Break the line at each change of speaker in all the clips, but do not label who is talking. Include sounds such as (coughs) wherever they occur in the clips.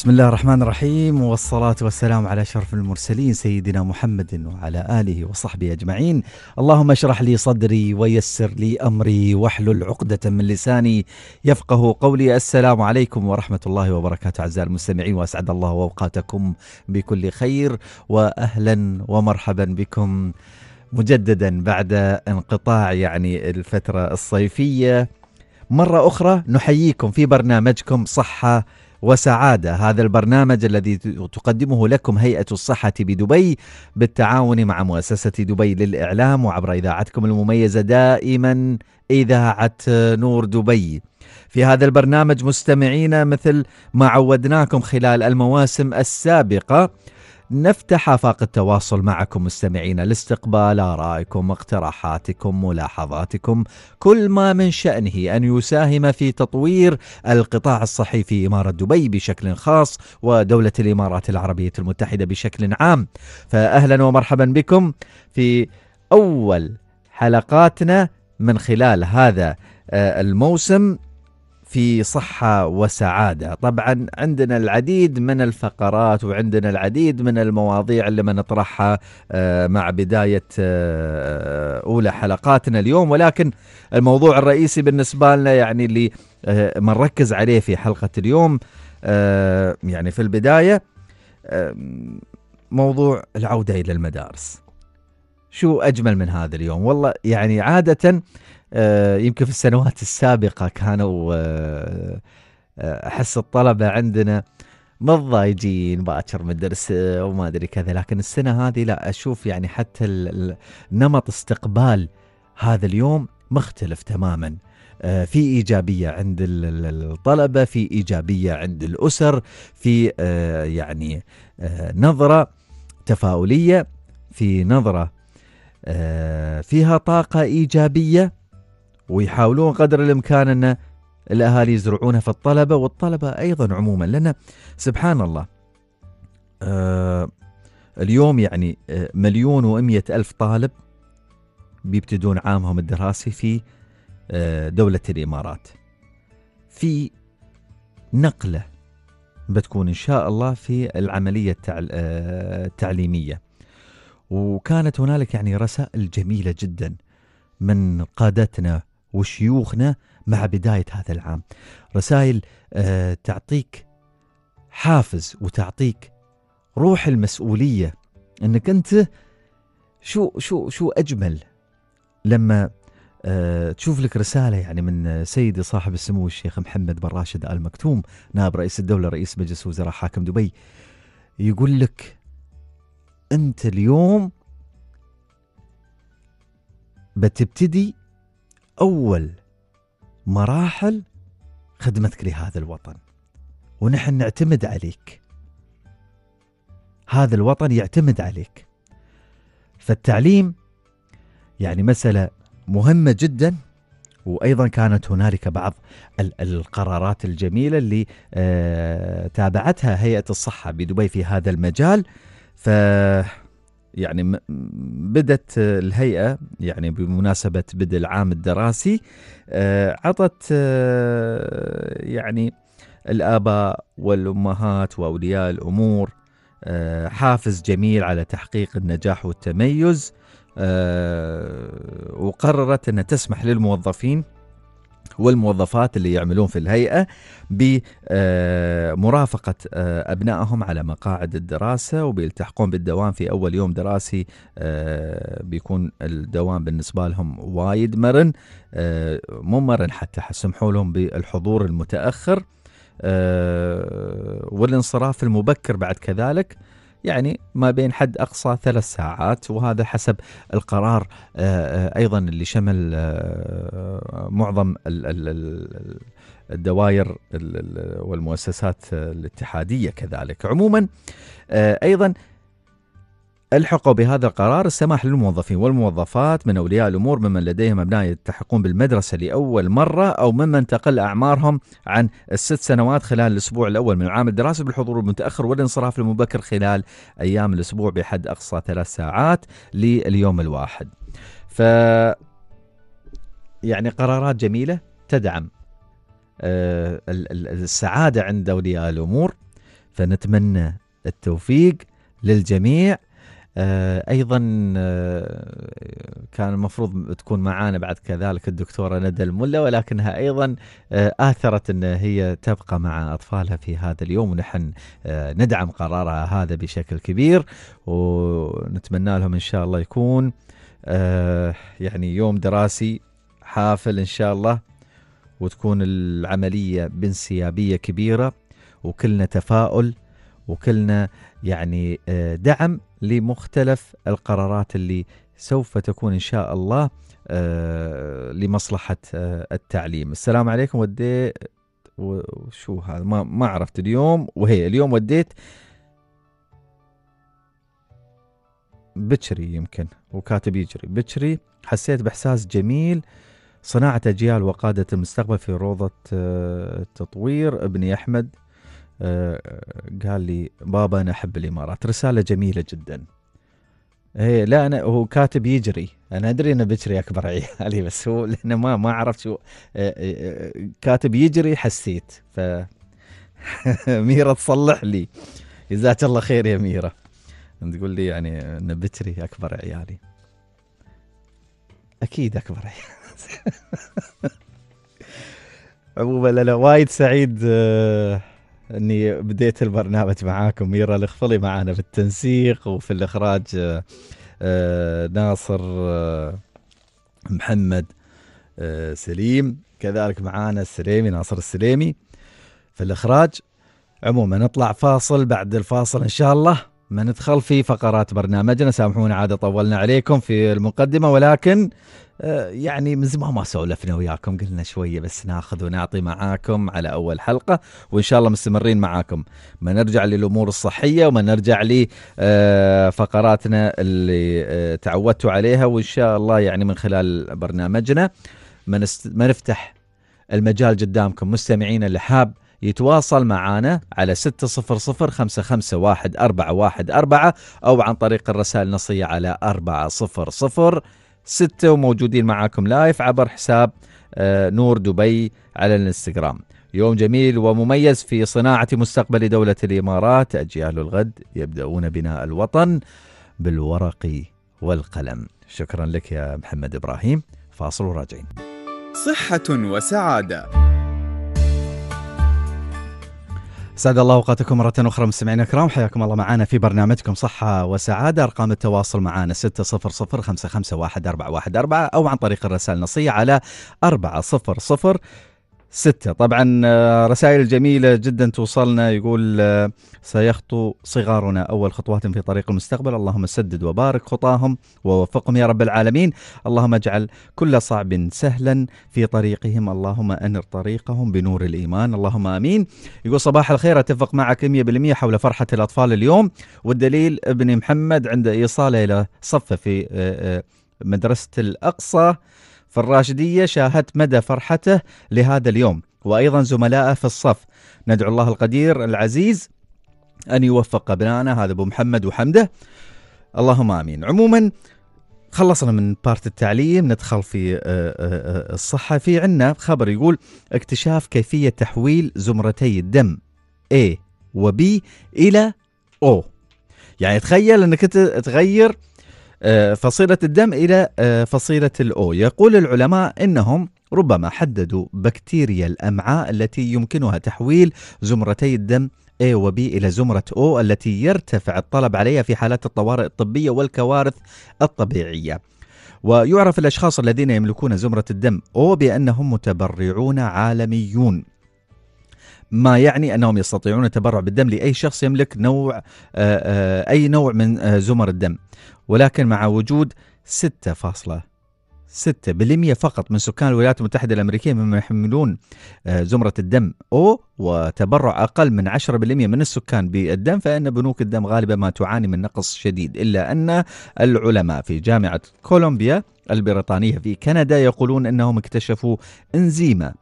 بسم الله الرحمن الرحيم والصلاة والسلام على شرف المرسلين سيدنا محمد وعلى آله وصحبه أجمعين اللهم اشرح لي صدري ويسر لي أمري واحلل عقدة من لساني يفقه قولي السلام عليكم ورحمة الله وبركاته أعزائي المستمعين وأسعد الله أوقاتكم بكل خير وأهلا ومرحبا بكم مجددا بعد انقطاع يعني الفترة الصيفية مرة أخرى نحييكم في برنامجكم صحة وسعادة هذا البرنامج الذي تقدمه لكم هيئة الصحة بدبي بالتعاون مع مؤسسة دبي للإعلام وعبر إذاعتكم المميزة دائما إذاعة نور دبي في هذا البرنامج مستمعين مثل ما عودناكم خلال المواسم السابقة نفتح آفاق التواصل معكم مستمعينا لاستقبال آرائكم، واقتراحاتكم ملاحظاتكم، كل ما من شأنه أن يساهم في تطوير القطاع الصحي في إمارة دبي بشكل خاص ودولة الإمارات العربية المتحدة بشكل عام. فأهلا ومرحبا بكم في أول حلقاتنا من خلال هذا آه، الموسم في صحة وسعادة طبعا عندنا العديد من الفقرات وعندنا العديد من المواضيع اللي بنطرحها آه، مع بداية آه، أولى حلقاتنا اليوم ولكن الموضوع الرئيسي بالنسبة لنا يعني اللي بنركز آه، عليه في حلقة اليوم يعني في البداية موضوع العودة إلى المدارس شو أجمل من هذا اليوم والله يعني عادة آه، يمكن في السنوات السابقه كانوا آه، آه، احس الطلبه عندنا متضايقين باكر من الدرس وما ادري كذا لكن السنه هذه لا اشوف يعني حتى نمط استقبال هذا اليوم مختلف تماما في ايجابيه عند الطلبه في ايجابيه عند الاسر في يعني نظره تفاؤليه في نظره فيها طاقه ايجابيه ويحاولون قدر الامكان ان الاهالي يزرعونها في الطلبه والطلبه ايضا عموما لان سبحان الله آه اليوم يعني آه، مليون و ألف طالب بيبتدون عامهم الدراسي في آه، دولة الإمارات في نقلة بتكون إن شاء الله في العملية آه، التعليمية وكانت هنالك يعني رسائل جميلة جدا من قادتنا وشيوخنا مع بداية هذا العام رسائل آه، تعطيك حافز وتعطيك روح المسؤولية أنك أنت شو شو شو أجمل لما آه، تشوف لك رسالة يعني من سيدي صاحب السمو الشيخ محمد بن راشد آل مكتوم نائب رئيس الدولة رئيس مجلس وزراء حاكم دبي يقول لك أنت اليوم بتبتدي أول مراحل خدمتك لهذا الوطن ونحن نعتمد عليك هذا الوطن يعتمد عليك فالتعليم يعني مسألة مهمة جدا وايضا كانت هنالك بعض القرارات الجميله اللي آه، تابعتها هيئه الصحه بدبي في هذا المجال ف يعني بدت الهيئة يعني بمناسبة بدء العام الدراسي آه، عطت آه، يعني الآباء والأمهات وأولياء الأمور آه، حافز جميل على تحقيق النجاح والتميز وقررت أن تسمح للموظفين والموظفات اللي يعملون في الهيئة بمرافقة آه، أبنائهم على مقاعد الدراسة وبيلتحقون بالدوام في أول يوم دراسي آه، بيكون الدوام بالنسبة لهم وايد مرن آه، مو مرن حتى سمحوا لهم بالحضور المتأخر والانصراف المبكر بعد كذلك يعني ما بين حد أقصى ثلاث ساعات وهذا حسب القرار آه، آه، أيضا اللي شمل آه، معظم الدوائر والمؤسسات الاتحادية كذلك عموما أيضا ألحقوا بهذا القرار السماح للموظفين والموظفات من أولياء الأمور ممن لديهم أبناء يلتحقون بالمدرسة لأول مرة أو ممن تقل أعمارهم عن الست سنوات خلال الأسبوع الأول من العام الدراسي بالحضور المتأخر والانصراف المبكر خلال أيام الأسبوع بحد أقصى ثلاث ساعات لليوم الواحد ف يعني قرارات جميلة تدعم آه، السعادة عند أولياء الأمور فنتمنى التوفيق للجميع آه، ايضا آه، كان المفروض تكون معانا بعد كذلك الدكتوره ندى الملا ولكنها ايضا آه، اثرت ان هي تبقى مع اطفالها في هذا اليوم ونحن ندعم قرارها هذا بشكل كبير ونتمنى لهم ان شاء الله يكون يعني يوم دراسي حافل ان شاء الله وتكون العمليه بانسيابيه كبيره وكلنا تفاؤل وكلنا يعني دعم لمختلف القرارات اللي سوف تكون ان شاء الله آه، لمصلحه آه، التعليم السلام عليكم ودي وشو هذا ما ما عرفت اليوم وهي اليوم وديت بكري يمكن وكاتب يجري بكري حسيت باحساس جميل صناعة أجيال وقادة المستقبل في روضة التطوير آه، ابني أحمد آه، قال لي بابا انا احب الامارات رساله جميله جدا هي لا انا هو كاتب يجري انا ادري انه بكري اكبر عيالي (laughs) بس هو لانه ما ما عرفت شو آه، آه، كاتب يجري حسيت ف (laughs) ميرة تصلح لي جزاك الله خير يا ميرة تقول لي يعني انه بكري اكبر عيالي اكيد اكبر عيالي (laughs) عموما انا وايد سعيد اني بديت البرنامج معاكم ميرا الخفلي معانا في التنسيق وفي الاخراج آه، آه، ناصر آه، محمد سليم كذلك معانا السليمي ناصر السليمي في الاخراج عموما نطلع فاصل بعد الفاصل ان شاء الله ما ندخل في فقرات برنامجنا سامحونا عاد طولنا عليكم في المقدمه ولكن آه، يعني من زمان ما سولفنا وياكم قلنا شويه بس ناخذ ونعطي معاكم على اول حلقه وان شاء الله مستمرين معاكم ما نرجع للامور الصحيه وما نرجع لفقراتنا آه، اللي آه، تعودتوا عليها وان شاء الله يعني من خلال برنامجنا ما, نست... ما نفتح المجال قدامكم مستمعين اللي حاب يتواصل معنا على أربعة واحد أربعة أو عن طريق الرسائل النصية على صفر ستة وموجودين معاكم لايف عبر حساب آه، نور دبي على الانستغرام يوم جميل ومميز في صناعة مستقبل دولة الإمارات أجيال الغد يبدأون بناء الوطن بالورق والقلم شكرا لك يا محمد إبراهيم فاصل وراجعين صحة وسعادة سعد الله اوقاتكم مرة أخرى مستمعينا الكرام حياكم الله معنا في برنامجكم صحة وسعادة أرقام التواصل معنا 600 أو عن طريق الرسائل النصية على 400 ستة طبعا آه، رسائل جميلة جدا توصلنا يقول آه، سيخطو صغارنا أول خطوات في طريق المستقبل اللهم سدد وبارك خطاهم ووفقهم يا رب العالمين اللهم اجعل كل صعب سهلا في طريقهم اللهم أنر طريقهم بنور الإيمان اللهم آمين يقول صباح الخير أتفق معك 100% حول فرحة الأطفال اليوم والدليل ابن محمد عند إيصاله إلى صفه في آه، مدرسة الأقصى فالراشدية شاهدت مدى فرحته لهذا اليوم وأيضا زملائه في الصف ندعو الله القدير العزيز أن يوفق أبنائنا هذا أبو محمد وحمده اللهم آمين عموما خلصنا من بارت التعليم ندخل في آه، آه، آه، الصحة في عنا خبر يقول اكتشاف كيفية تحويل زمرتي الدم A و B إلى O يعني تخيل أنك أنت تغير آه، فصيلة الدم إلى آه، فصيلة الأو يقول العلماء إنهم ربما حددوا بكتيريا الأمعاء التي يمكنها تحويل زمرتي الدم A و B إلى زمرة O التي يرتفع الطلب عليها في حالات الطوارئ الطبية والكوارث الطبيعية ويعرف الأشخاص الذين يملكون زمرة الدم O بأنهم متبرعون عالميون ما يعني انهم يستطيعون التبرع بالدم لاي شخص يملك نوع آه، آه، اي نوع من آه، زمر الدم ولكن مع وجود 6.6% فقط من سكان الولايات المتحدة الأمريكية ممن يحملون زمرة الدم أو وتبرع أقل من 10% من السكان بالدم فإن بنوك الدم غالبا ما تعاني من نقص شديد إلا أن العلماء في جامعة كولومبيا البريطانية في كندا يقولون أنهم اكتشفوا إنزيمة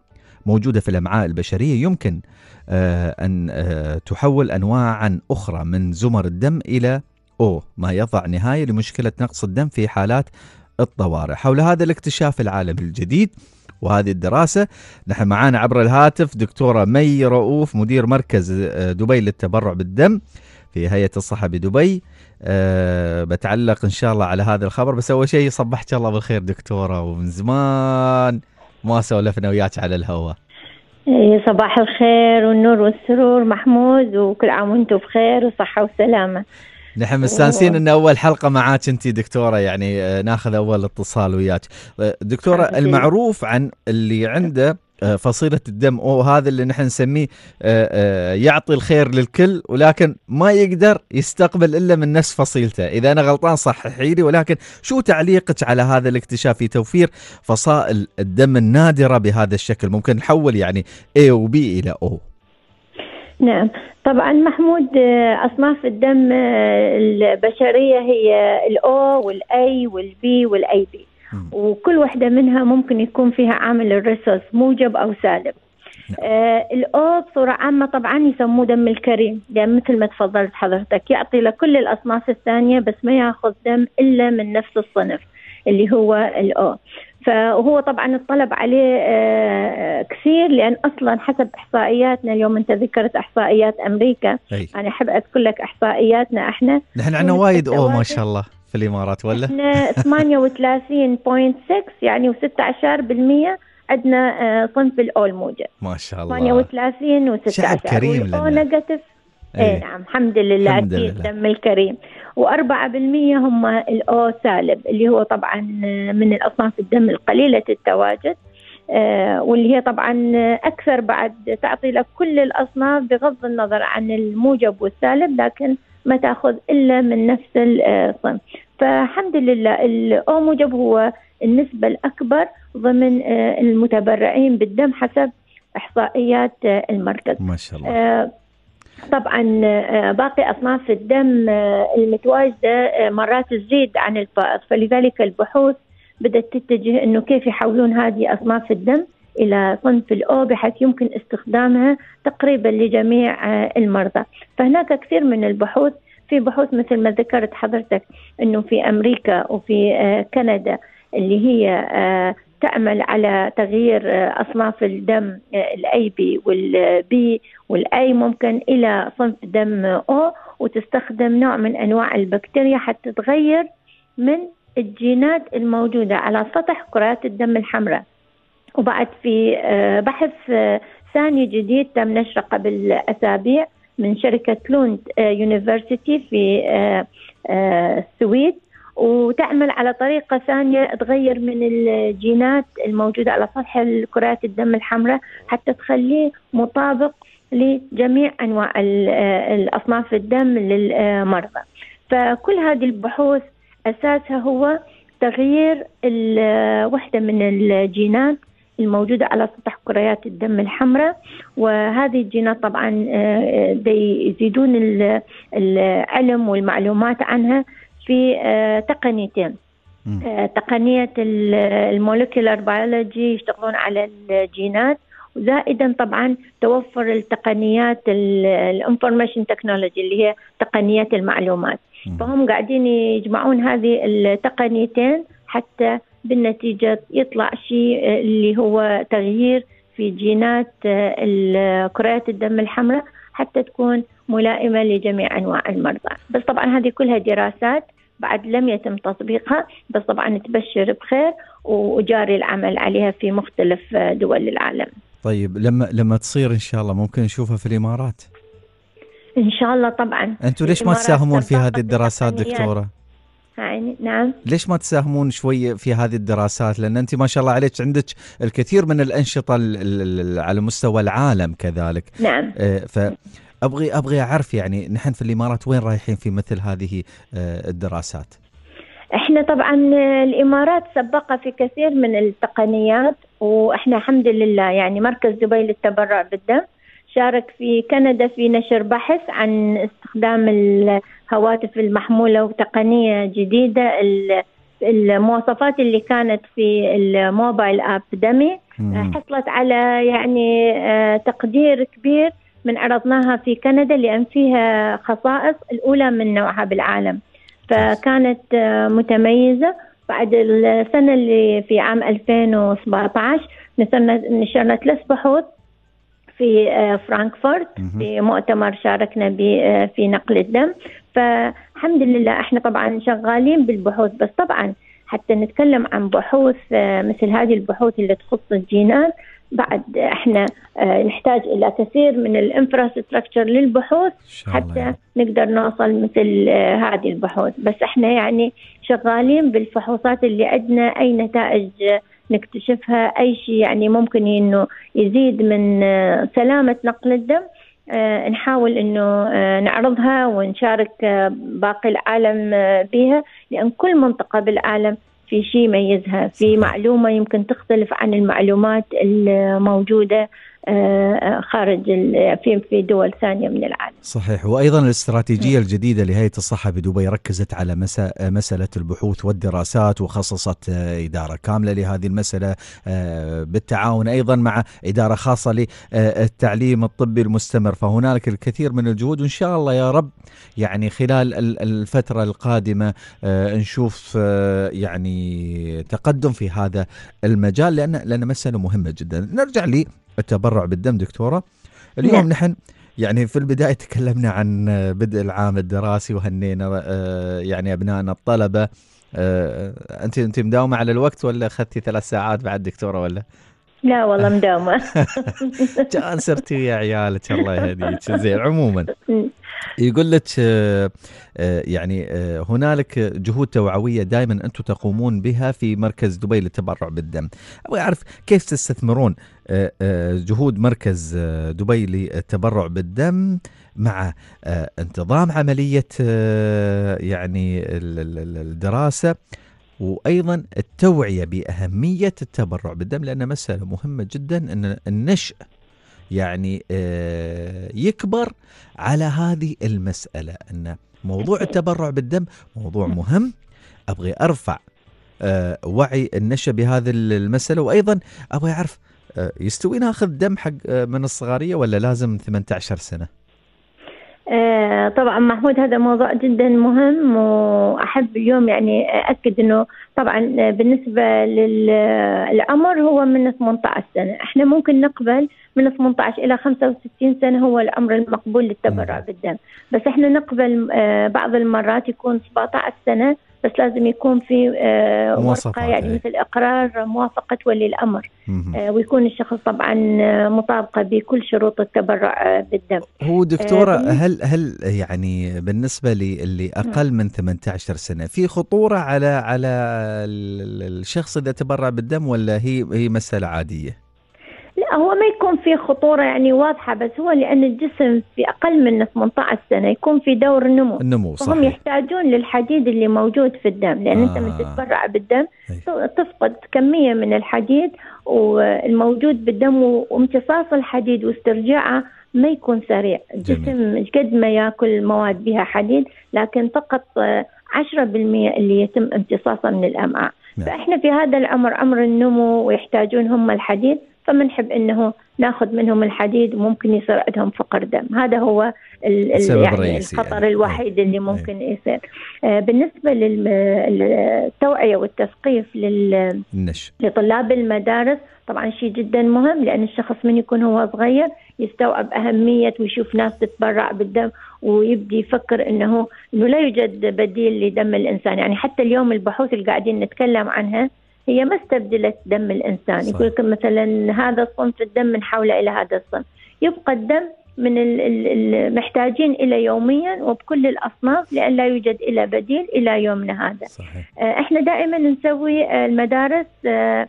موجوده في الامعاء البشريه يمكن آه، ان آه، تحول انواعا اخرى من زمر الدم الى او ما يضع نهايه لمشكله نقص الدم في حالات الطوارئ حول هذا الاكتشاف العالمي الجديد وهذه الدراسة نحن معانا عبر الهاتف دكتورة مي رؤوف مدير مركز آه، دبي للتبرع بالدم في هيئة الصحة بدبي أه بتعلق إن شاء الله على هذا الخبر بس أول شيء صبحت الله بالخير دكتورة ومن زمان ما سولفنا وياك على الهواء
إيه، صباح الخير والنور والسرور محمود وكل عام وانتم بخير وصحة وسلامة
نحن مستانسين ان اول حلقه معاك انت دكتوره يعني آه، ناخذ اول اتصال وياك آه، دكتوره المعروف عن اللي عنده آه، فصيلة الدم أو هذا اللي نحن نسميه آه، آه، يعطي الخير للكل ولكن ما يقدر يستقبل إلا من نفس فصيلته إذا أنا غلطان صححي لي ولكن شو تعليقك على هذا الاكتشاف في توفير فصائل الدم النادرة بهذا الشكل ممكن نحول يعني A و B إلى O
نعم طبعا محمود اصناف الدم البشريه هي الاو والاي والبي والاي بي وكل واحدة منها ممكن يكون فيها عامل الرصاص موجب أو سالب نعم. آه الأو بصورة عامة طبعا يسموه دم الكريم لأن مثل ما تفضلت حضرتك يعطي لكل الأصناف الثانية بس ما يأخذ دم إلا من نفس الصنف اللي هو الأو فهو طبعا الطلب عليه آه كثير لان اصلا حسب احصائياتنا اليوم انت ذكرت احصائيات امريكا أي. انا احب اذكر لك احصائياتنا احنا نحن عندنا وايد او ما شاء
الله في الامارات ولا؟
احنا 38.6 يعني و16% عندنا صنف آه، الاول موجه ما شاء الله 38 و16 شعب كريم لنا نيجاتيف اي إيه، نعم الحمد لله اكيد دم الكريم و4% هم الاو سالب اللي هو طبعا آه، من الاصناف الدم القليله التواجد آه، واللي هي طبعا اكثر بعد تعطي لك كل الاصناف بغض النظر عن الموجب والسالب لكن ما تاخذ الا من نفس الصنف فالحمد لله الاوموجب هو النسبة الأكبر ضمن آه، المتبرعين بالدم حسب إحصائيات آه، المركز ما شاء الله آه، طبعا باقي أصناف الدم المتواجدة مرات تزيد عن الفائض فلذلك البحوث بدأت تتجه أنه كيف يحولون هذه أصناف الدم إلى صنف الأو بحيث يمكن استخدامها تقريبا لجميع آه، المرضى فهناك كثير من البحوث في بحوث مثل ما ذكرت حضرتك أنه في أمريكا وفي آه، كندا اللي هي آه، تعمل على تغيير اصناف الدم الاي بي والبي والاي ممكن الى صنف دم او وتستخدم نوع من انواع البكتيريا حتى تغير من الجينات الموجوده على سطح كرات الدم الحمراء وبعد في آه، بحث آه، ثاني جديد تم نشره قبل اسابيع من شركه لوند آه، يونيفرسيتي في السويد وتعمل على طريقه ثانيه تغير من الجينات الموجوده على سطح كريات الدم الحمراء حتى تخليه مطابق لجميع انواع الاصناف الدم للمرضى. فكل هذه البحوث اساسها هو تغيير وحده من الجينات الموجودة على سطح كريات الدم الحمراء وهذه الجينات طبعا آه، يزيدون العلم والمعلومات عنها في آه، تقنيتين آه، تقنية المولكيولر بيولوجي يشتغلون على الجينات زائدا طبعا توفر التقنيات الانفورميشن تكنولوجي اللي هي تقنيات المعلومات فهم قاعدين يجمعون هذه التقنيتين حتى بالنتيجة يطلع شيء آه، اللي هو تغيير في جينات آه، كريات الدم الحمراء حتى تكون ملائمة لجميع أنواع المرضى بس طبعا هذه كلها دراسات بعد لم يتم تطبيقها بس طبعا تبشر بخير وجاري العمل عليها في مختلف آه، دول العالم
طيب لما لما تصير ان شاء الله ممكن نشوفها في الامارات
ان شاء الله طبعا انتم ليش ما تساهمون
في هذه الدراسات دكتوره نعم ليش ما تساهمون شوي في هذه الدراسات لأن أنت ما شاء الله عليك عندك الكثير من الأنشطة على مستوى العالم كذلك نعم آه، ف ابغي ابغي اعرف يعني نحن في الامارات وين رايحين في مثل هذه آه، الدراسات؟
احنا طبعا آه، الامارات سبقه في كثير من التقنيات واحنا الحمد لله يعني مركز دبي للتبرع بالدم شارك في كندا في نشر بحث عن استخدام هواتف المحمولة وتقنية جديدة المواصفات اللي كانت في الموبايل اب دمي حصلت على يعني آه، تقدير كبير من عرضناها في كندا لان فيها خصائص الاولى من نوعها بالعالم فكانت آه، متميزه بعد السنه اللي في عام 2017 نشرنا ثلاث بحوث في آه، فرانكفورت في مؤتمر شاركنا به في نقل الدم فالحمد لله احنا طبعا شغالين بالبحوث بس طبعا حتى نتكلم عن بحوث آه، مثل هذه البحوث اللي تخص الجينات بعد احنا آه، نحتاج الى كثير من الانفراستراكشر للبحوث حتى نقدر نوصل مثل آه، هذه البحوث بس احنا يعني شغالين بالفحوصات اللي عندنا اي نتائج نكتشفها اي شيء يعني ممكن انه يزيد من سلامه نقل الدم آه، نحاول انه آه، نعرضها ونشارك آه، باقي العالم بها لان كل منطقه بالعالم في شيء يميزها في معلومه يمكن تختلف عن المعلومات الموجوده خارج في في دول ثانيه من العالم.
صحيح وايضا الاستراتيجيه الجديده لهيئه الصحه بدبي ركزت على مساله البحوث والدراسات وخصصت اداره كامله لهذه المساله آه، بالتعاون ايضا مع اداره خاصه للتعليم الطبي المستمر فهنالك الكثير من الجهود وان شاء الله يا رب يعني خلال الفتره القادمه آه، نشوف آه، يعني تقدم في هذا المجال لان لان مساله مهمه جدا. نرجع لي التبرع بالدم دكتوره اليوم نعم. نحن يعني في البدايه تكلمنا عن بدء العام الدراسي وهنينا آه، يعني ابنائنا الطلبه آه، انت انت مداومه على الوقت ولا اخذتي ثلاث ساعات بعد دكتوره ولا؟
لا والله مداومة (laughs) جان
صرتي ويا عيالك الله يهديك زين عموما يقول لك آه، آه، يعني آه، هنالك جهود توعويه دائما انتم تقومون بها في مركز دبي للتبرع بالدم ابغى اعرف كيف تستثمرون جهود مركز دبي للتبرع بالدم مع انتظام عمليه يعني الدراسه وايضا التوعيه باهميه التبرع بالدم لان مساله مهمه جدا ان النشء يعني آه، يكبر على هذه المساله ان موضوع التبرع بالدم موضوع مهم ابغي ارفع آه، وعي النشا بهذه المساله وايضا ابغى اعرف آه، يستوي ناخذ دم حق من الصغاريه ولا لازم 18 سنه؟
آه، طبعا محمود هذا موضوع جدا مهم واحب اليوم يعني اكد انه طبعا بالنسبه للعمر هو من 18 سنه، احنا ممكن نقبل من 18 الى 65 سنه هو الامر المقبول للتبرع نعم. بالدم، بس احنا نقبل آه، بعض المرات يكون 17 سنه بس لازم يكون في آه، موافقة يعني مثل إقرار موافقة ولي الأمر آه، ويكون الشخص طبعا آه، مطابقة بكل شروط التبرع بالدم
هو دكتورة هل هل يعني بالنسبة للي أقل من 18 سنة في خطورة على على الشخص إذا تبرع بالدم ولا هي هي مسألة عادية؟
هو ما يكون في خطوره يعني واضحه بس هو لان الجسم في اقل من 18 سنه يكون في دور النمو النمو صحيح فهم يحتاجون للحديد اللي موجود في الدم لان آه. انت من آه. تتبرع بالدم طيب. تفقد كميه من الحديد والموجود بالدم وامتصاص الحديد واسترجاعه ما يكون سريع الجسم قد ما ياكل مواد بها حديد لكن فقط 10% اللي يتم امتصاصه من الامعاء نعم. فاحنا في هذا الامر امر النمو ويحتاجون هم الحديد فمنحب انه ناخذ منهم الحديد وممكن يصير عندهم فقر دم هذا هو ال ال يعني الخطر يعني. الوحيد نعم. اللي ممكن أي. يصير آه بالنسبه للتوعيه والتثقيف لل لطلاب المدارس طبعا شيء جدا مهم لان الشخص من يكون هو صغير يستوعب اهميه ويشوف ناس تتبرع بالدم ويبدي يفكر انه انه لا يوجد بديل لدم الانسان يعني حتى اليوم البحوث اللي قاعدين نتكلم عنها هي ما استبدلت دم الانسان صح. يقول لك مثلا هذا الصنف الدم من حوله الى هذا الصنف يبقى الدم من المحتاجين الى يوميا وبكل الاصناف لان لا يوجد الى بديل الى يومنا هذا صحيح. آه، احنا دائما نسوي آه، المدارس آه،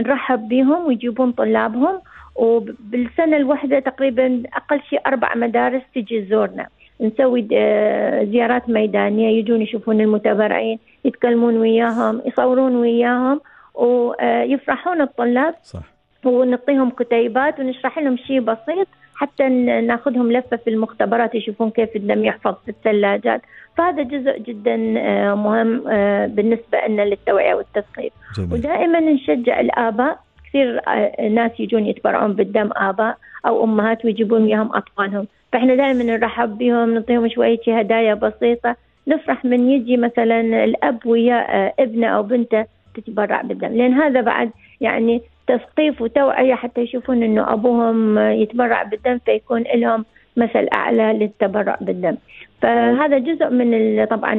نرحب بهم ويجيبون طلابهم وبالسنه الواحده تقريبا اقل شيء اربع مدارس تجي تزورنا نسوي آه، زيارات ميدانيه يجون يشوفون المتبرعين يتكلمون وياهم يصورون وياهم ويفرحون آه، الطلاب صح ونعطيهم كتيبات ونشرح لهم شيء بسيط حتى ناخذهم لفه في المختبرات يشوفون كيف الدم يحفظ في الثلاجات فهذا جزء جدا آه، مهم بالنسبه لنا للتوعيه والتثقيف ودائما نشجع الاباء كثير آه، ناس يجون يتبرعون بالدم اباء او امهات ويجيبون وياهم اطفالهم فاحنا دائما نرحب بهم نعطيهم شويه هدايا بسيطه نفرح من يجي مثلا الاب ويا آه، ابنه او بنته تتبرع بالدم لان هذا بعد يعني تثقيف وتوعيه حتى يشوفون انه ابوهم آه، يتبرع بالدم فيكون لهم مثل اعلى للتبرع بالدم فهذا جزء من طبعا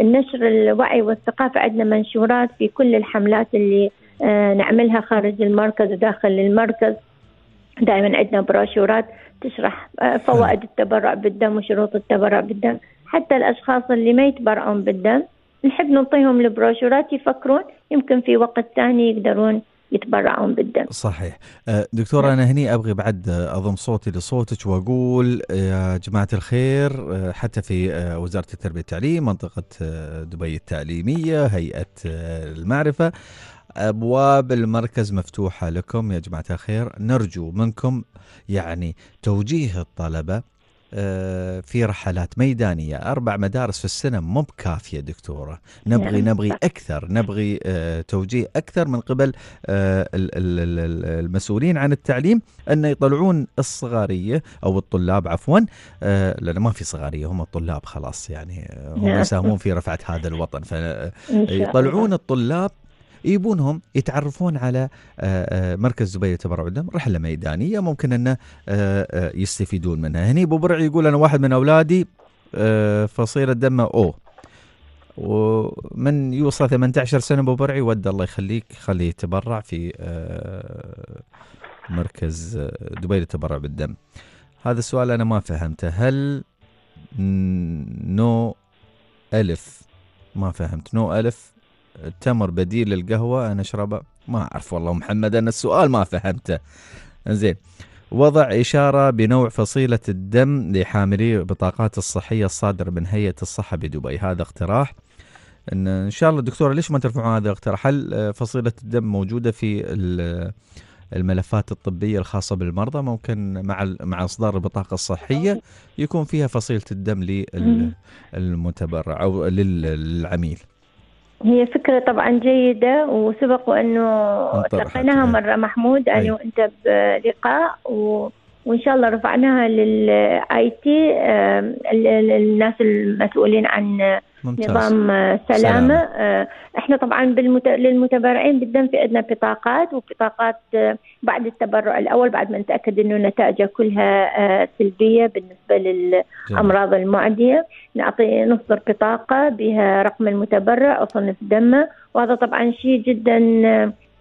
النشر الوعي والثقافه عندنا منشورات في كل الحملات اللي آه، نعملها خارج المركز وداخل المركز دائما عندنا براشورات تشرح آه، فوائد التبرع بالدم وشروط التبرع بالدم حتى الاشخاص اللي ما يتبرعون بالدم نحب نعطيهم البروشورات يفكرون يمكن في وقت ثاني يقدرون يتبرعون بالدم
صحيح آه، دكتورة أنا هني أبغي بعد أضم صوتي لصوتك وأقول يا جماعة الخير حتى في وزارة التربية والتعليم منطقة دبي التعليمية هيئة المعرفة أبواب المركز مفتوحة لكم يا جماعة الخير نرجو منكم يعني توجيه الطلبة آه، في رحلات ميدانية أربع مدارس في السنة مو بكافية دكتورة نبغي نعم. نبغي أكثر نبغي آه، توجيه أكثر من قبل آه، المسؤولين عن التعليم أن يطلعون الصغارية أو الطلاب عفوا لأن ما في صغارية هم الطلاب خلاص يعني هم نعم. يساهمون في رفعة هذا الوطن فيطلعون الطلاب يبونهم يتعرفون على آه، آه، مركز دبي تبرع بالدم رحله ميدانيه ممكن انه آه، يستفيدون منها هني ابو برع يقول انا واحد من اولادي فصيلة دمه او ومن يوصل 18 سنه ابو برعي ود الله يخليك خليه يتبرع في مركز دبي للتبرع بالدم هذا السؤال انا ما فهمته هل نو الف ما فهمت نو الف التمر بديل للقهوة أنا أشربه ما أعرف والله محمد أنا السؤال ما فهمته زين وضع إشارة بنوع فصيلة الدم لحاملي بطاقات الصحية الصادر من هيئة الصحة بدبي هذا اقتراح إن, إن شاء الله دكتورة ليش ما ترفعون هذا الاقتراح هل آه، فصيلة الدم موجودة في الملفات الطبية الخاصة بالمرضى ممكن مع مع إصدار البطاقة الصحية يكون فيها فصيلة الدم للمتبرع أو للعميل
هي فكرة طبعا جيدة وسبق وأنه تلقيناها نعم. مرة محمود أنا أي. وأنت بلقاء و... وإن شاء الله رفعناها للآي تي الناس المسؤولين عن
ممتاز. نظام آه، سلامة سلام.
آه، احنا طبعا بالمت... للمتبرعين بالدم في عندنا بطاقات وبطاقات آه، بعد التبرع الأول بعد ما نتأكد أنه نتائجها كلها سلبية بالنسبة للأمراض المعدية نعطي نصدر بطاقة بها رقم المتبرع وصنف دمه وهذا طبعا شيء جدا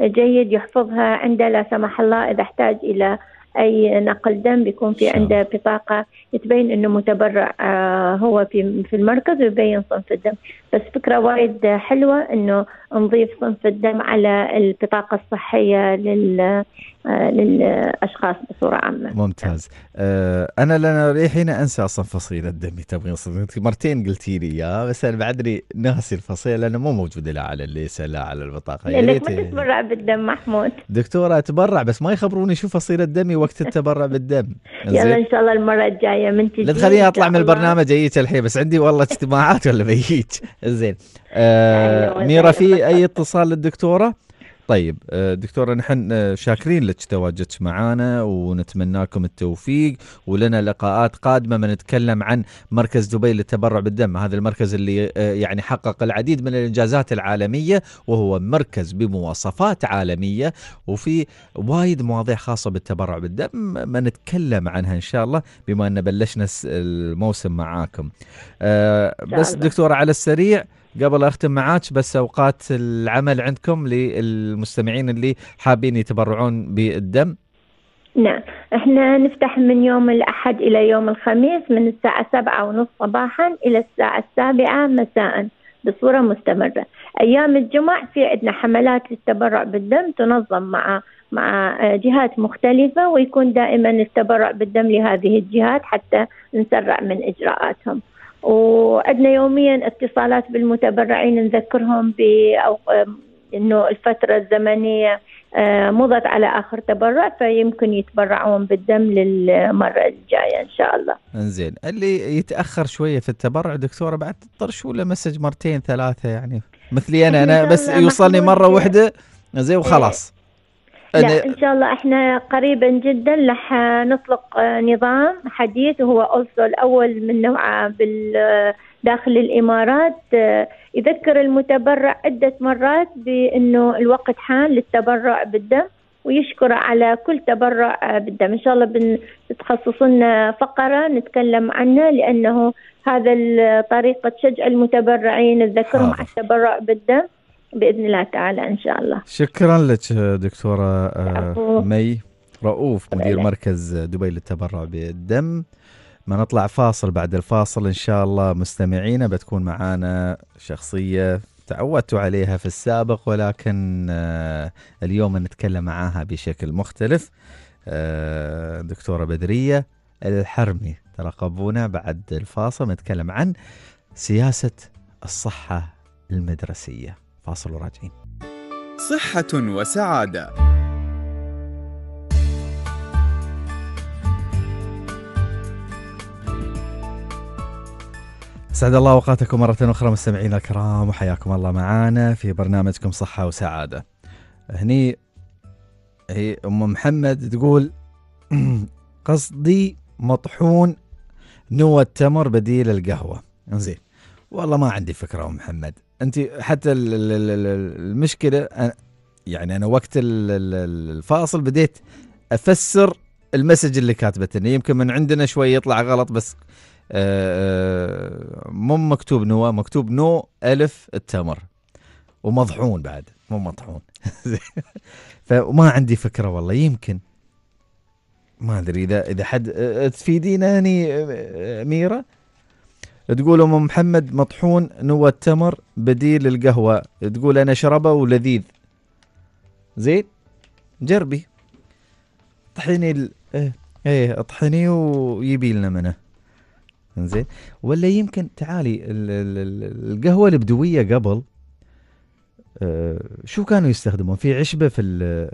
جيد يحفظها عنده لا سمح الله إذا احتاج إلى اي نقل دم بيكون في عنده بطاقه تبين انه متبرع آه، هو في في المركز ويبين صنف الدم بس فكره وايد حلوه انه نضيف صنف الدم على البطاقة الصحية لل آه، للاشخاص بصوره عامه.
ممتاز. آه، انا لان الحين انسى اصلا فصيله الدم تبغين صدق مرتين قلتي لي اياه بس انا بعدني ناسي الفصيله لانه مو موجوده لا على الليسه لا على البطاقه. لانك ما تتبرع
بالدم محمود.
دكتوره اتبرع بس ما يخبروني شو فصيله دمي وقت (laughs) التبرع بالدم. يلا ان
شاء الله المره الجايه من تجي لا تخليني اطلع من البرنامج
اجيك الحين بس عندي والله اجتماعات ولا بيجيك. (laughs) زين أيوة، آه، ميرا في طيب. اي اتصال للدكتوره؟ طيب آه، دكتوره نحن آه، شاكرين لك تواجدك معنا ونتمنى لكم التوفيق ولنا لقاءات قادمه ما نتكلم عن مركز دبي للتبرع بالدم هذا المركز اللي يعني حقق العديد من الانجازات العالميه وهو مركز بمواصفات عالميه وفي وايد مواضيع خاصه بالتبرع بالدم ما نتكلم عنها ان شاء الله بما ان بلشنا الموسم معاكم بس دكتوره على السريع قبل اختم معاك بس اوقات العمل عندكم للمستمعين اللي حابين يتبرعون بالدم
نعم احنا نفتح من يوم الاحد الى يوم الخميس من الساعه سبعة ونص صباحا الى الساعه السابعة مساء بصورة مستمرة أيام الجمعة في عندنا حملات للتبرع بالدم تنظم مع مع جهات مختلفة ويكون دائما التبرع بالدم لهذه الجهات حتى نسرع من إجراءاتهم وعندنا يوميا اتصالات بالمتبرعين نذكرهم ب انه الفتره الزمنيه مضت على اخر تبرع فيمكن يتبرعون بالدم للمره الجايه ان شاء الله.
انزين، اللي يتاخر شويه في التبرع دكتوره بعد تضطر شو له مسج مرتين ثلاثه يعني مثلي انا انا بس يوصلني مره واحده زين وخلاص.
لا ان شاء الله احنا قريبا جدا راح نطلق آه، نظام حديث وهو اولسو الاول من نوعه آه، داخل الامارات آه، يذكر المتبرع عده مرات بانه الوقت حان للتبرع بالدم ويشكر على كل تبرع بالدم ان شاء الله بتخصص لنا فقره نتكلم عنها لانه هذا طريقه تشجع المتبرعين نذكرهم على التبرع بالدم باذن الله تعالى ان شاء الله
شكرا لك دكتوره آه، مي رؤوف مدير مركز دبي للتبرع بالدم ما نطلع فاصل بعد الفاصل ان شاء الله مستمعينا بتكون معانا شخصيه تعودتوا عليها في السابق ولكن آه، اليوم نتكلم معاها بشكل مختلف آه، دكتوره بدريه الحرمي ترقبونا بعد الفاصل نتكلم عن سياسه الصحه المدرسيه فاصل وراجعين صحة وسعادة سعد الله اوقاتكم مرة اخرى مستمعينا الكرام وحياكم الله معانا في برنامجكم صحة وسعادة. هني هي ام محمد تقول (clears throat) قصدي مطحون نوى التمر بديل القهوة. زين والله ما عندي فكرة ام محمد انت حتى المشكله يعني انا وقت الفاصل بديت افسر المسج اللي كاتبته يمكن من عندنا شوي يطلع غلط بس آه، آه، مو مكتوب نوا مكتوب نو الف التمر ومضحون بعد مو مطحون (laughs) فما عندي فكره والله يمكن ما ادري اذا اذا حد آه، تفيدينا هني ميره تقول ام محمد مطحون نوى التمر بديل القهوه تقول انا شربه ولذيذ زين جربي طحيني ال... ايه, إيه، اطحني ويبي لنا منه زين ولا يمكن تعالي ال... ال... القهوه البدويه قبل أه شو كانوا يستخدمون في عشبه في ال...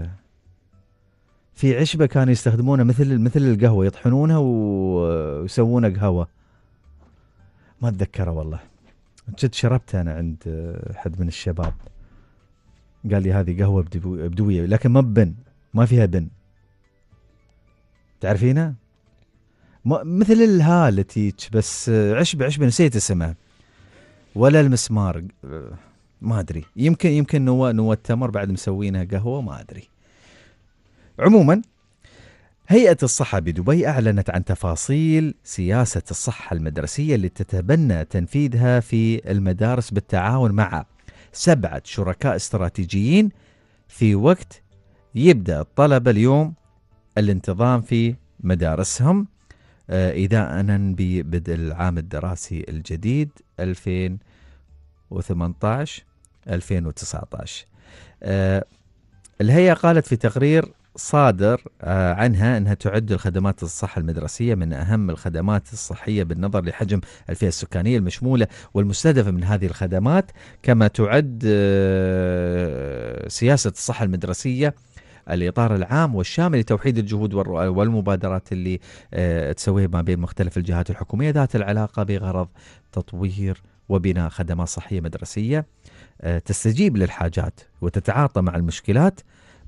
في عشبه كانوا يستخدمونها مثل مثل القهوه يطحنونها ويسوونها قهوه ما اتذكره والله جد شربت انا عند حد من الشباب قال لي هذه قهوه بدويه لكن ما ببن ما فيها بن تعرفينها؟ مثل الهالتيج بس عشبه عشبه نسيت اسمها ولا المسمار ما ادري يمكن يمكن نواه نواه التمر بعد مسوينها قهوه ما ادري عموما هيئة الصحة بدبي أعلنت عن تفاصيل سياسة الصحة المدرسية اللي تتبنى تنفيذها في المدارس بالتعاون مع سبعة شركاء استراتيجيين في وقت يبدأ الطلبة اليوم الانتظام في مدارسهم أنا آه، ببدء العام الدراسي الجديد 2018 2019 آه، الهيئة قالت في تقرير صادر آه، عنها أنها تعد الخدمات الصحة المدرسية من أهم الخدمات الصحية بالنظر لحجم الفئة السكانية المشمولة والمستهدفة من هذه الخدمات كما تعد آه، سياسة الصحة المدرسية الاطار العام والشامل لتوحيد الجهود والمبادرات اللي آه، تسويها ما بين مختلف الجهات الحكوميه ذات العلاقه بغرض تطوير وبناء خدمات صحيه مدرسيه تستجيب للحاجات وتتعاطى مع المشكلات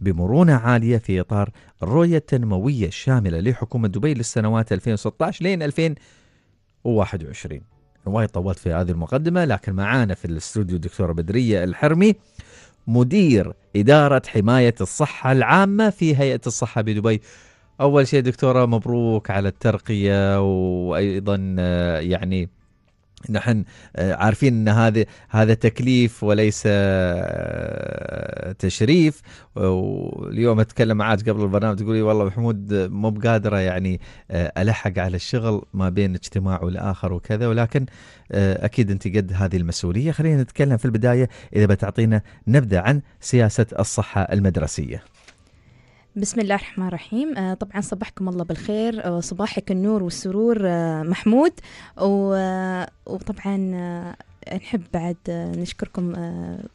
بمرونة عالية في إطار الرؤية التنموية الشاملة لحكومة دبي للسنوات 2016 لين 2021 وايد طولت في هذه المقدمة لكن معانا في الاستوديو الدكتورة بدرية الحرمي مدير إدارة حماية الصحة العامة في هيئة الصحة بدبي أول شيء دكتورة مبروك على الترقية وأيضا آه، يعني نحن آه، عارفين ان هذا هذا تكليف وليس آه، تشريف واليوم اتكلم معك قبل البرنامج تقولي والله محمود مو بقادره يعني آه، الحق على الشغل ما بين اجتماع والاخر وكذا ولكن اكيد انت قد هذه المسؤوليه خلينا نتكلم في البدايه اذا بتعطينا نبدا عن سياسه الصحه
المدرسيه. بسم الله الرحمن الرحيم آه، طبعا صبحكم الله بالخير آه، صباحك النور والسرور آه، محمود وطبعا نحب بعد نشكركم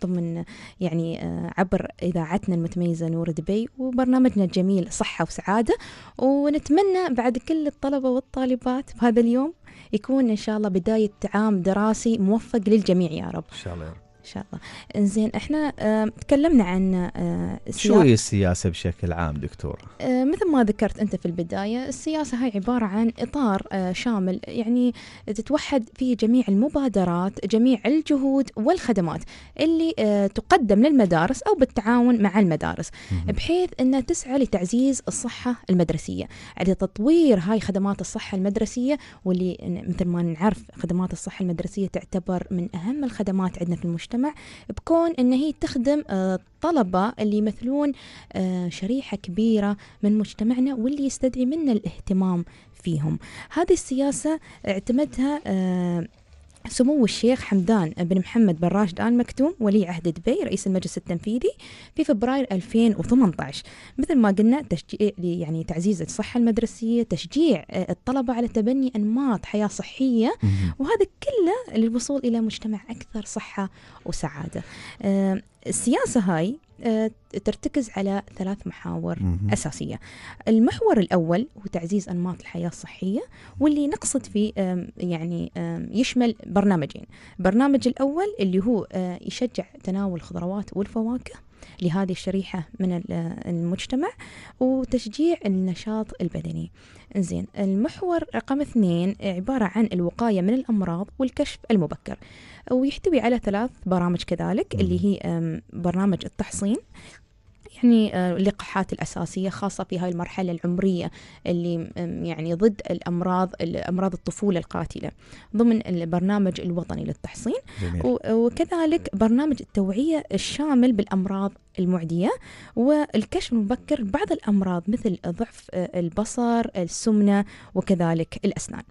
ضمن يعني عبر اذاعتنا المتميزه نور دبي وبرنامجنا الجميل صحه وسعاده ونتمنى بعد كل الطلبه والطالبات بهذا اليوم يكون ان شاء الله بدايه عام دراسي موفق للجميع يا رب ان شاء الله يا رب ان شاء الله انزين احنا اه تكلمنا عن اه السياسة. شو هي
السياسه بشكل عام دكتوره
اه مثل ما ذكرت انت في البدايه السياسه هي عباره عن اطار آه، شامل يعني تتوحد فيه جميع المبادرات جميع الجهود والخدمات اللي آه، تقدم للمدارس او بالتعاون مع المدارس بحيث انها تسعى لتعزيز الصحه المدرسيه على تطوير هاي خدمات الصحه المدرسيه واللي مثل ما نعرف خدمات الصحه المدرسيه تعتبر من اهم الخدمات عندنا في المجتمع المجتمع بكون أن هي تخدم الطلبة آه، اللي يمثلون آه، شريحة كبيرة من مجتمعنا واللي يستدعي منا الاهتمام فيهم هذه السياسة اعتمدها آه، سمو الشيخ حمدان بن محمد بن راشد آل مكتوم ولي عهد دبي رئيس المجلس التنفيذي في فبراير 2018 مثل ما قلنا تشجيع يعني تعزيز الصحة المدرسية تشجيع آه، الطلبة على تبني أنماط حياة صحية وهذا كله للوصول إلى مجتمع أكثر صحة وسعادة آه، السياسة هاي آه، ترتكز على ثلاث محاور مم. أساسية المحور الأول هو تعزيز أنماط الحياة الصحية واللي نقصد فيه يعني يشمل برنامجين البرنامج الأول اللي هو آه، يشجع تناول الخضروات والفواكه لهذه الشريحة من آه، المجتمع وتشجيع النشاط البدني زين المحور رقم اثنين عبارة عن الوقاية من الأمراض والكشف المبكر ويحتوي على ثلاث برامج كذلك اللي هي برنامج التحصين يعني اللقاحات الأساسية خاصة في هاي المرحلة العمرية اللي يعني ضد الأمراض أمراض الطفولة القاتلة ضمن البرنامج الوطني للتحصين جميل. وكذلك برنامج التوعية الشامل بالأمراض المعدية والكشف المبكر بعض الأمراض مثل ضعف آه، البصر السمنة وكذلك الأسنان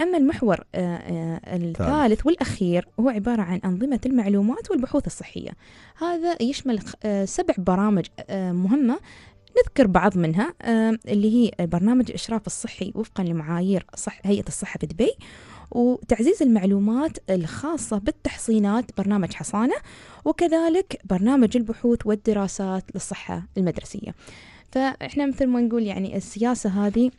أما المحور آه، آه، الثالث والأخير هو عبارة عن أنظمة المعلومات والبحوث الصحية هذا يشمل سبع برامج مهمة نذكر بعض منها اللي هي برنامج الإشراف الصحي وفقا لمعايير صح هيئة الصحة في دبي وتعزيز المعلومات الخاصة بالتحصينات برنامج حصانة وكذلك برنامج البحوث والدراسات للصحة المدرسية فإحنا مثل ما نقول يعني السياسة هذه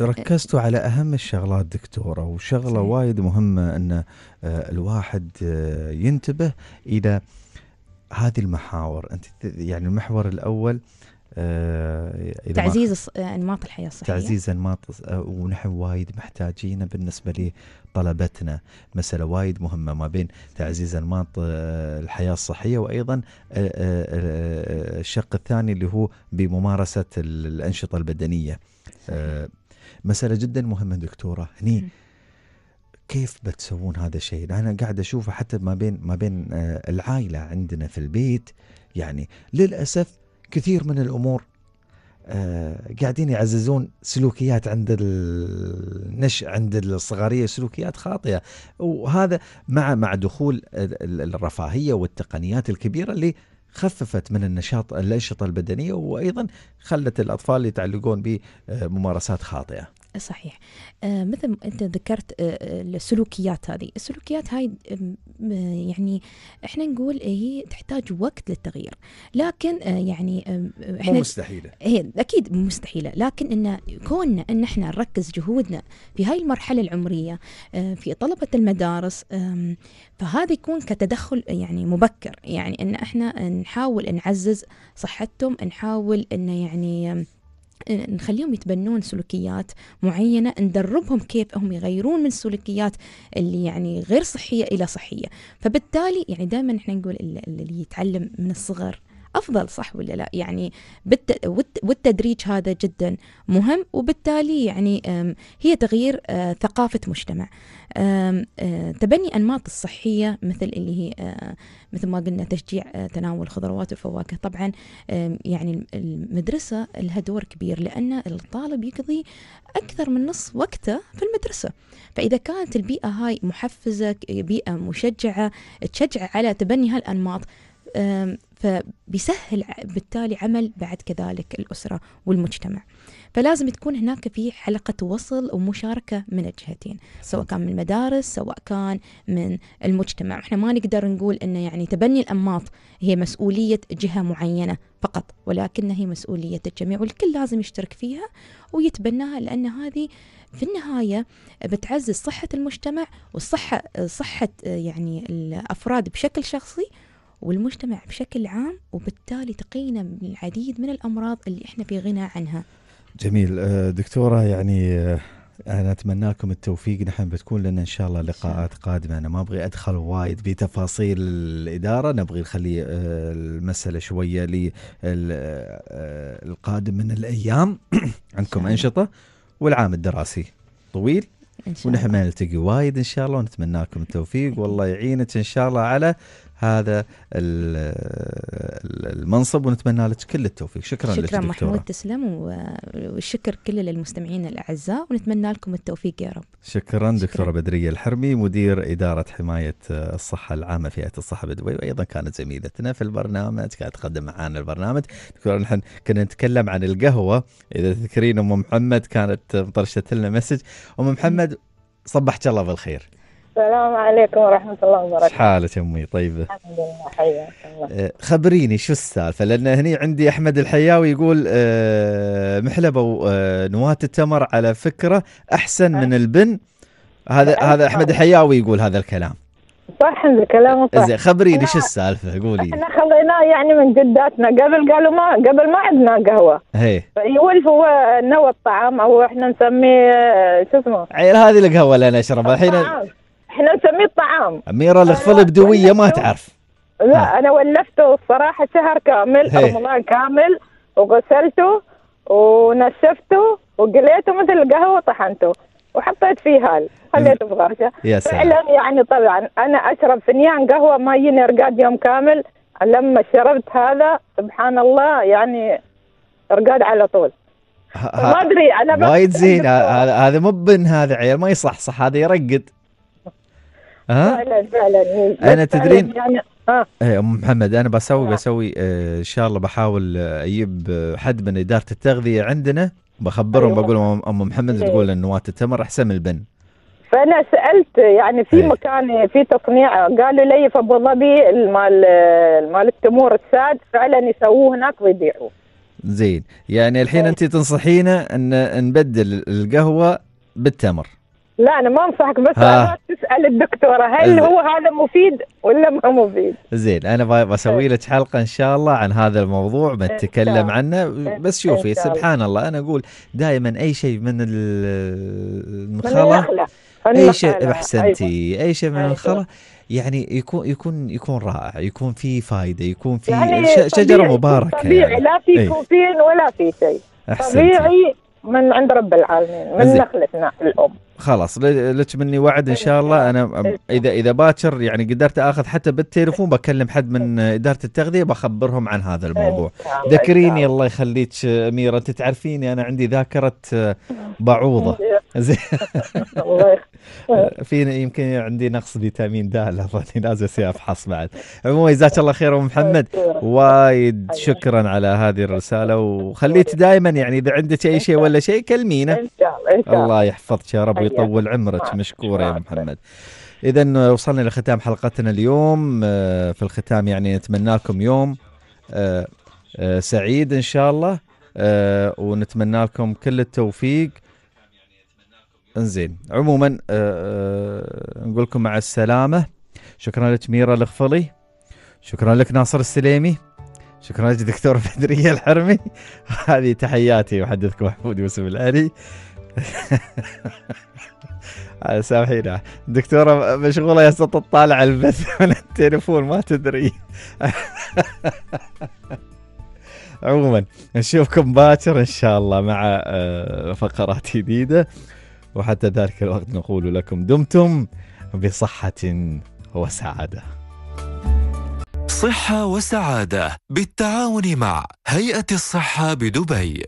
ركزتوا على اهم الشغلات دكتوره وشغله وايد مهمه ان آه، الواحد آه، ينتبه الى هذه المحاور انت يعني المحور الاول آه، تعزيز
انماط الحياه الصحيه تعزيز
انماط ونحن وايد محتاجينه بالنسبه طلبتنا مسألة وايد مهمة ما بين تعزيز أنماط آه، الحياة الصحية وأيضا آه، آه، الشق الثاني اللي هو بممارسة الأنشطة البدنية مسألة جدا مهمة دكتورة هني كيف بتسوون هذا الشيء؟ انا قاعد اشوفه حتى ما بين ما بين العائله عندنا في البيت يعني للاسف كثير من الامور آه، قاعدين يعززون سلوكيات عند النش عند الصغاريه سلوكيات خاطئه وهذا مع مع دخول الرفاهيه والتقنيات الكبيره اللي خففت من النشاط الانشطه البدنيه وايضا خلت الاطفال يتعلقون بممارسات خاطئه.
صحيح آه، مثل انت ذكرت آه، آه، السلوكيات هذه السلوكيات هاي يعني احنا نقول إيه، هي تحتاج وقت للتغيير لكن يعني احنا مو مستحيله هي اكيد مستحيله لكن ان كوننا ان احنا نركز جهودنا في هاي المرحله العمريه في طلبه المدارس فهذا يكون كتدخل يعني مبكر يعني ان احنا نحاول نعزز صحتهم نحاول ان يعني إيه، نخليهم يتبنون سلوكيات معينه ندربهم كيف هم يغيرون من السلوكيات اللي يعني غير صحيه الى صحيه فبالتالي يعني دائما احنا نقول اللي يتعلم من الصغر افضل صح ولا لا يعني بالت... والتدريج هذا جدا مهم وبالتالي يعني هي تغيير آه، ثقافه مجتمع آه، تبني انماط الصحيه مثل اللي هي آه، مثل ما قلنا تشجيع تناول الخضروات والفواكه طبعا يعني المدرسه لها دور كبير لان الطالب يقضي اكثر من نص وقته في المدرسه فاذا كانت البيئه هاي محفزه بيئه مشجعه تشجع على تبني هالانماط فبيسهل بالتالي عمل بعد كذلك الأسرة والمجتمع فلازم تكون هناك في حلقة وصل ومشاركة من الجهتين سواء كان من المدارس سواء كان من المجتمع احنا ما نقدر نقول انه يعني تبني الأنماط هي مسؤولية جهة معينة فقط ولكنها هي مسؤولية الجميع والكل لازم يشترك فيها ويتبناها لأن هذه في النهاية بتعزز صحة المجتمع وصحة صحة آه، يعني الأفراد بشكل شخصي والمجتمع بشكل عام وبالتالي تقينا من العديد من الأمراض اللي إحنا في غنى عنها
جميل آه، دكتورة يعني آه، أنا أتمنى لكم التوفيق نحن بتكون لنا إن شاء الله لقاءات قادمة أنا ما أبغي أدخل وايد بتفاصيل الإدارة نبغي نخلي آه، المسألة شوية للقادم من الأيام (coughs) عندكم أنشطة والعام الدراسي طويل ونحن ما نلتقي وايد ان شاء الله ونتمنى لكم التوفيق والله يعينك ان شاء الله على هذا المنصب ونتمنى لك كل التوفيق شكرا, شكرا لك شكرا محمود
تسلم والشكر كل للمستمعين الأعزاء ونتمنى لكم التوفيق يا رب
شكرا, شكرا. دكتورة بدرية الحرمي مدير إدارة حماية الصحة العامة في هيئة الصحة بدبي وأيضا كانت زميلتنا في البرنامج كانت تقدم معنا البرنامج دكتورة نحن كنا نتكلم عن القهوة إذا تذكرين أم محمد كانت مطرشت لنا مسج أم محمد صبحت الله بالخير
السلام عليكم ورحمة الله وبركاته
حالك أمي طيبة
الحمد لله حياك الله إيه،
خبريني شو السالفة لأن هني عندي أحمد الحياوي يقول إيه، محلب أو إيه، نواة التمر على فكرة أحسن من البن هذا هذا أحمد الحياوي يقول هذا الكلام
صح الكلام صح زين
خبريني شو السالفه قولي
احنا خليناه يعني من جداتنا قبل قالوا ما قبل ما عندنا قهوه إيه. يقول هو نوى الطعام او احنا نسميه شو اسمه
عيل هذه القهوه اللي انا اشربها الحين
احنا نسميه الطعام
أميرة الخفل بدوية ما تعرف
لا ها. أنا ولفته الصراحة شهر كامل هي. رمضان كامل وغسلته ونشفته وقليته مثل القهوة وطحنته وحطيت فيه هال خليته في يا فعلا يعني طبعا أنا أشرب فنيان قهوة ما يجيني رقاد يوم كامل لما شربت هذا سبحان الله
يعني رقاد على طول
ما ادري انا وايد زين هذا مو بن هذا عيال ما يصحصح هذا يرقد ها
أه؟ فعلا فعلا
انا تدرين يعني آه. إيه، ام محمد انا بسوي نعم. بسوي آه، ان شاء الله بحاول اجيب حد من اداره التغذيه عندنا بخبرهم أيوة. بقول ام محمد إيه. تقول ان نواه التمر احسن من البن
فانا سالت يعني في إيه. مكان في تصنيع قالوا لي في ابو ظبي المال مال التمور الساد فعلا يسووه هناك ويبيعوه
زين يعني الحين انت تنصحينا ان نبدل القهوه بالتمر
لا انا ما انصحك بس آه. تسال الدكتوره هل زي. هو هذا مفيد ولا ما مفيد؟
زين انا بسوي إيه. لك حلقه ان شاء الله عن هذا الموضوع بنتكلم عنه بس شوفي سبحان الله انا اقول دائما اي شيء من النخله اي شيء أيوة. احسنتي اي شيء من أيوة. النخله يعني يكون يكون يكون رائع يكون في فايده يكون في يعني شجره مباركه يعني. طبيعي يعني. لا في كوفين
إيه. ولا في شيء طبيعي من عند رب العالمين من نخلتنا الام
خلاص لك مني وعد ان شاء الله انا اذا اذا باكر يعني قدرت اخذ حتى بالتليفون بكلم حد من اداره التغذيه بخبرهم عن هذا الموضوع إيه، ذكريني إيه. الله يخليك اميره انت تعرفيني انا عندي ذاكره آه، بعوضه إيه. زين (laughs) يخليك (laughs) في يمكن عندي نقص فيتامين د ظني لازم اسوي افحص بعد عموما جزاك الله خير ام محمد وايد شكرا على هذه الرساله وخليك دائما يعني اذا عندك اي شيء ولا شيء كلمينا ان شاء الله ان شاء الله الله يحفظك يا رب ويطول عمرك مشكوره يا محمد اذا وصلنا لختام حلقتنا اليوم آه، في الختام يعني نتمنى لكم يوم آه، آه، سعيد ان شاء الله ونتمنى لكم كل التوفيق انزين عموما آه، آه، نقول لكم مع السلامه شكرا لك ميرا الغفلي شكرا لك ناصر السليمي شكرا لك دكتور بدرية الحرمي (laughs) هذه تحياتي محدثكم محمود يوسف العلي (laughs) سامحينا دكتورة مشغولة يا تطالع البث من التليفون ما تدري (laughs) عموما نشوفكم باكر ان شاء الله مع آه، فقرات جديده وحتى ذلك الوقت نقول لكم دمتم بصحة وسعادة صحة وسعادة بالتعاون مع هيئة الصحة بدبي